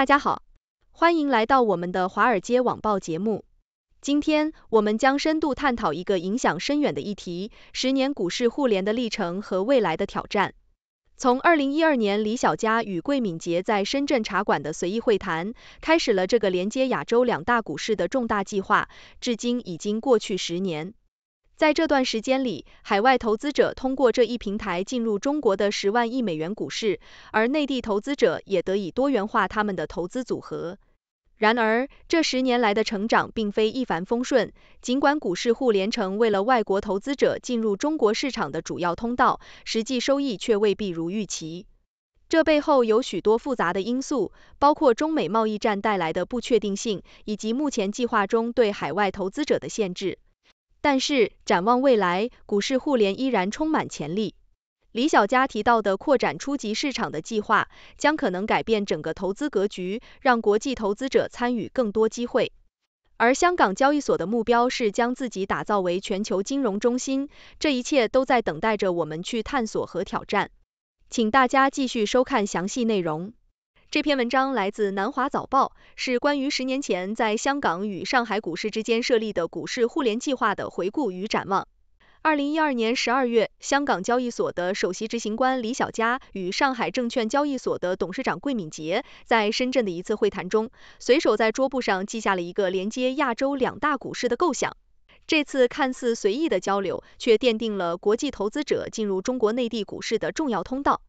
大家好，欢迎来到我们的华尔街网报节目。今天我们将深度探讨一个影响深远的议题：十年股市互联的历程和未来的挑战。从2012年李小加与桂敏杰在深圳茶馆的随意会谈，开始了这个连接亚洲两大股市的重大计划，至今已经过去十年。在这段时间里，海外投资者通过这一平台进入中国的十万亿美元股市，而内地投资者也得以多元化他们的投资组合。然而，这十年来的成长并非一帆风顺。尽管股市互联成为了外国投资者进入中国市场的主要通道，实际收益却未必如预期。这背后有许多复杂的因素，包括中美贸易战带来的不确定性，以及目前计划中对海外投资者的限制。但是，展望未来，股市互联依然充满潜力。李小佳提到的扩展初级市场的计划，将可能改变整个投资格局，让国际投资者参与更多机会。而香港交易所的目标是将自己打造为全球金融中心，这一切都在等待着我们去探索和挑战。请大家继续收看详细内容。这篇文章来自南华早报，是关于十年前在香港与上海股市之间设立的股市互联计划的回顾与展望。二零一二年十二月，香港交易所的首席执行官李小加与上海证券交易所的董事长桂敏杰在深圳的一次会谈中，随手在桌布上记下了一个连接亚洲两大股市的构想。这次看似随意的交流，却奠定了国际投资者进入中国内地股市的重要通道。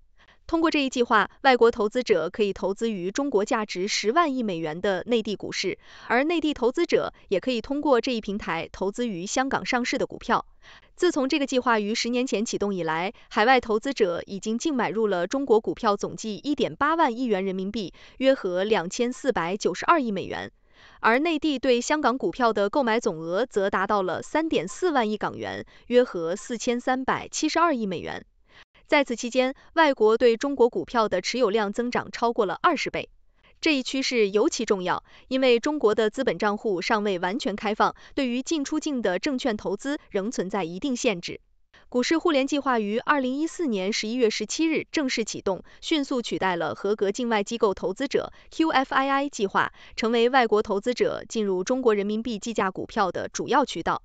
通过这一计划，外国投资者可以投资于中国价值十万亿美元的内地股市，而内地投资者也可以通过这一平台投资于香港上市的股票。自从这个计划于十年前启动以来，海外投资者已经净买入了中国股票总计一点八万亿元人民币，约合两千四百九十二亿美元，而内地对香港股票的购买总额则达到了三点四万亿港元，约合四千三百七十二亿美元。在此期间，外国对中国股票的持有量增长超过了二十倍。这一趋势尤其重要，因为中国的资本账户尚未完全开放，对于进出境的证券投资仍存在一定限制。股市互联计划于二零一四年十一月十七日正式启动，迅速取代了合格境外机构投资者 （QFII） 计划，成为外国投资者进入中国人民币计价股票的主要渠道。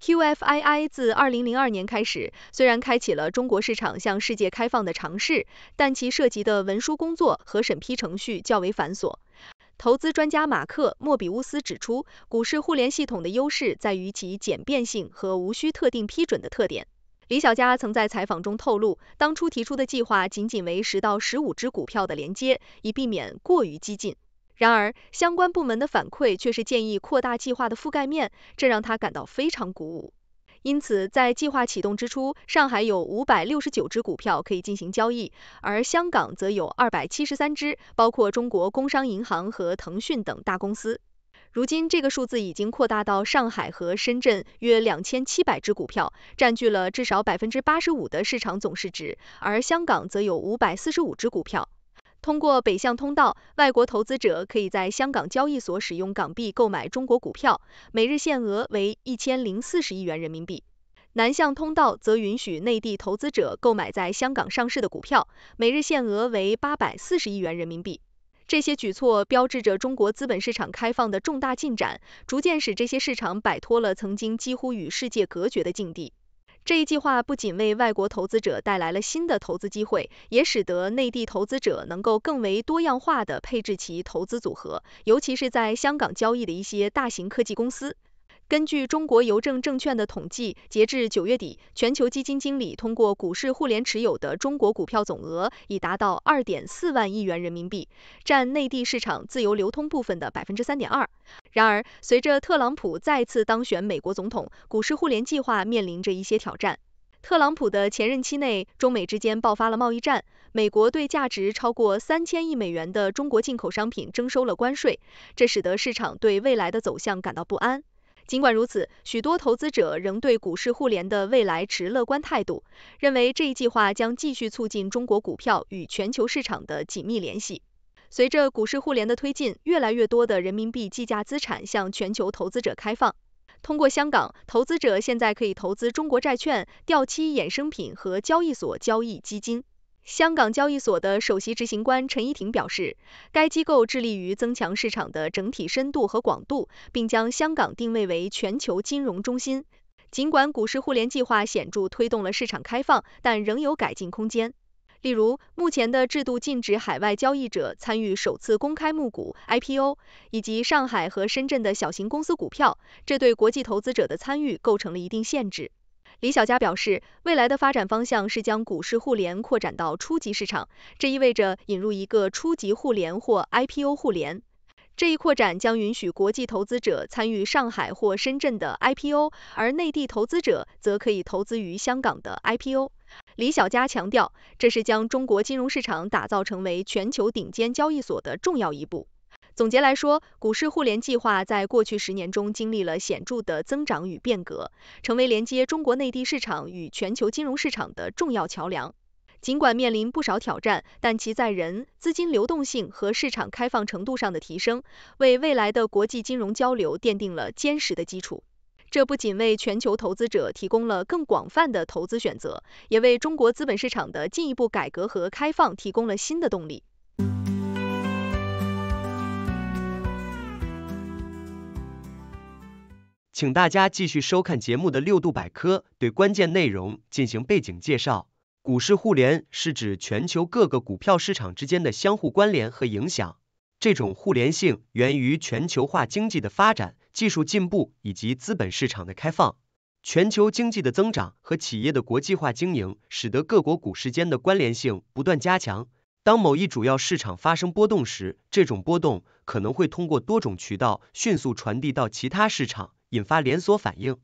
QFII 自2002年开始，虽然开启了中国市场向世界开放的尝试，但其涉及的文书工作和审批程序较为繁琐。投资专家马克·莫比乌斯指出，股市互联系统的优势在于其简便性和无需特定批准的特点。李小佳曾在采访中透露，当初提出的计划仅仅为十到十五只股票的连接，以避免过于激进。然而，相关部门的反馈却是建议扩大计划的覆盖面，这让他感到非常鼓舞。因此，在计划启动之初，上海有五百六十九只股票可以进行交易，而香港则有二百七十三只，包括中国工商银行和腾讯等大公司。如今，这个数字已经扩大到上海和深圳约两千七百只股票，占据了至少百分之八十五的市场总市值，而香港则有五百四十五只股票。通过北向通道，外国投资者可以在香港交易所使用港币购买中国股票，每日限额为一千零四十亿元人民币；南向通道则允许内地投资者购买在香港上市的股票，每日限额为八百四十亿元人民币。这些举措标志着中国资本市场开放的重大进展，逐渐使这些市场摆脱了曾经几乎与世界隔绝的境地。这一计划不仅为外国投资者带来了新的投资机会，也使得内地投资者能够更为多样化的配置其投资组合，尤其是在香港交易的一些大型科技公司。根据中国邮政证券的统计，截至九月底，全球基金经理通过股市互联持有的中国股票总额已达到二点四万亿元人民币，占内地市场自由流通部分的百分之三点二。然而，随着特朗普再次当选美国总统，股市互联计划面临着一些挑战。特朗普的前任期内，中美之间爆发了贸易战，美国对价值超过三千亿美元的中国进口商品征收了关税，这使得市场对未来的走向感到不安。尽管如此，许多投资者仍对股市互联的未来持乐观态度，认为这一计划将继续促进中国股票与全球市场的紧密联系。随着股市互联的推进，越来越多的人民币计价资产向全球投资者开放。通过香港，投资者现在可以投资中国债券、掉期衍生品和交易所交易基金。香港交易所的首席执行官陈怡婷表示，该机构致力于增强市场的整体深度和广度，并将香港定位为全球金融中心。尽管股市互联计划显著推动了市场开放，但仍有改进空间。例如，目前的制度禁止海外交易者参与首次公开募股 （IPO） 以及上海和深圳的小型公司股票，这对国际投资者的参与构成了一定限制。李小佳表示，未来的发展方向是将股市互联扩展到初级市场，这意味着引入一个初级互联或 IPO 互联。这一扩展将允许国际投资者参与上海或深圳的 IPO，而内地投资者则可以投资于香港的 IPO。李小佳强调，这是将中国金融市场打造成为全球顶尖交易所的重要一步。总结来说，股市互联计划在过去十年中经历了显著的增长与变革，成为连接中国内地市场与全球金融市场的重要桥梁。尽管面临不少挑战，但其在人、资金流动性和市场开放程度上的提升，为未来的国际金融交流奠定了坚实的基础。这不仅为全球投资者提供了更广泛的投资选择，也为中国资本市场的进一步改革和开放提供了新的动力。请大家继续收看节目的六度百科，对关键内容进行背景介绍。股市互联是指全球各个股票市场之间的相互关联和影响。这种互联性源于全球化经济的发展、技术进步以及资本市场的开放。全球经济的增长和企业的国际化经营，使得各国股市间的关联性不断加强。当某一主要市场发生波动时，这种波动可能会通过多种渠道迅速传递到其他市场。引发连锁反应。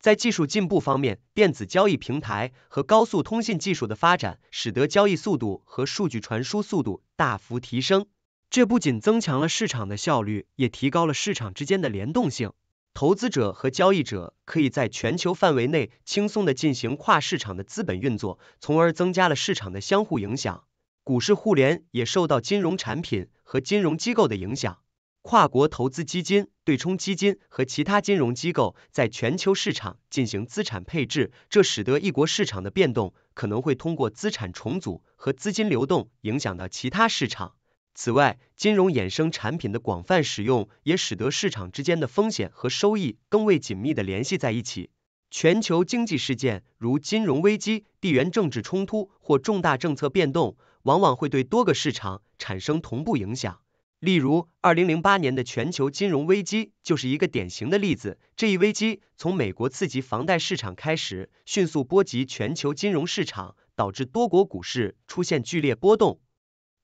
在技术进步方面，电子交易平台和高速通信技术的发展，使得交易速度和数据传输速度大幅提升。这不仅增强了市场的效率，也提高了市场之间的联动性。投资者和交易者可以在全球范围内轻松地进行跨市场的资本运作，从而增加了市场的相互影响。股市互联也受到金融产品和金融机构的影响。跨国投资基金、对冲基金和其他金融机构在全球市场进行资产配置，这使得一国市场的变动可能会通过资产重组和资金流动影响到其他市场。此外，金融衍生产品的广泛使用也使得市场之间的风险和收益更为紧密的联系在一起。全球经济事件，如金融危机、地缘政治冲突或重大政策变动，往往会对多个市场产生同步影响。例如，二零零八年的全球金融危机就是一个典型的例子。这一危机从美国次级房贷市场开始，迅速波及全球金融市场，导致多国股市出现剧烈波动。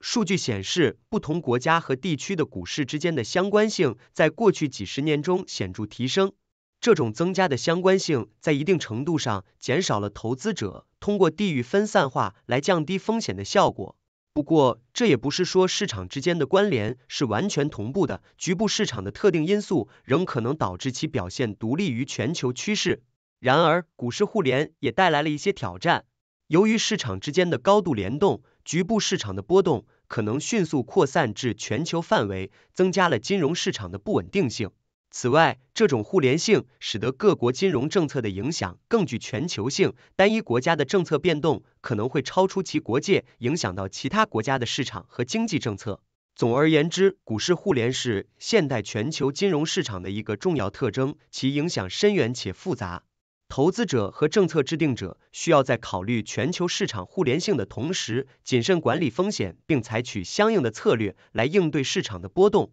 数据显示，不同国家和地区的股市之间的相关性在过去几十年中显著提升。这种增加的相关性，在一定程度上减少了投资者通过地域分散化来降低风险的效果。不过，这也不是说市场之间的关联是完全同步的。局部市场的特定因素仍可能导致其表现独立于全球趋势。然而，股市互联也带来了一些挑战。由于市场之间的高度联动，局部市场的波动可能迅速扩散至全球范围，增加了金融市场的不稳定性。此外，这种互联性使得各国金融政策的影响更具全球性。单一国家的政策变动可能会超出其国界，影响到其他国家的市场和经济政策。总而言之，股市互联是现代全球金融市场的一个重要特征，其影响深远且复杂。投资者和政策制定者需要在考虑全球市场互联性的同时，谨慎管理风险，并采取相应的策略来应对市场的波动。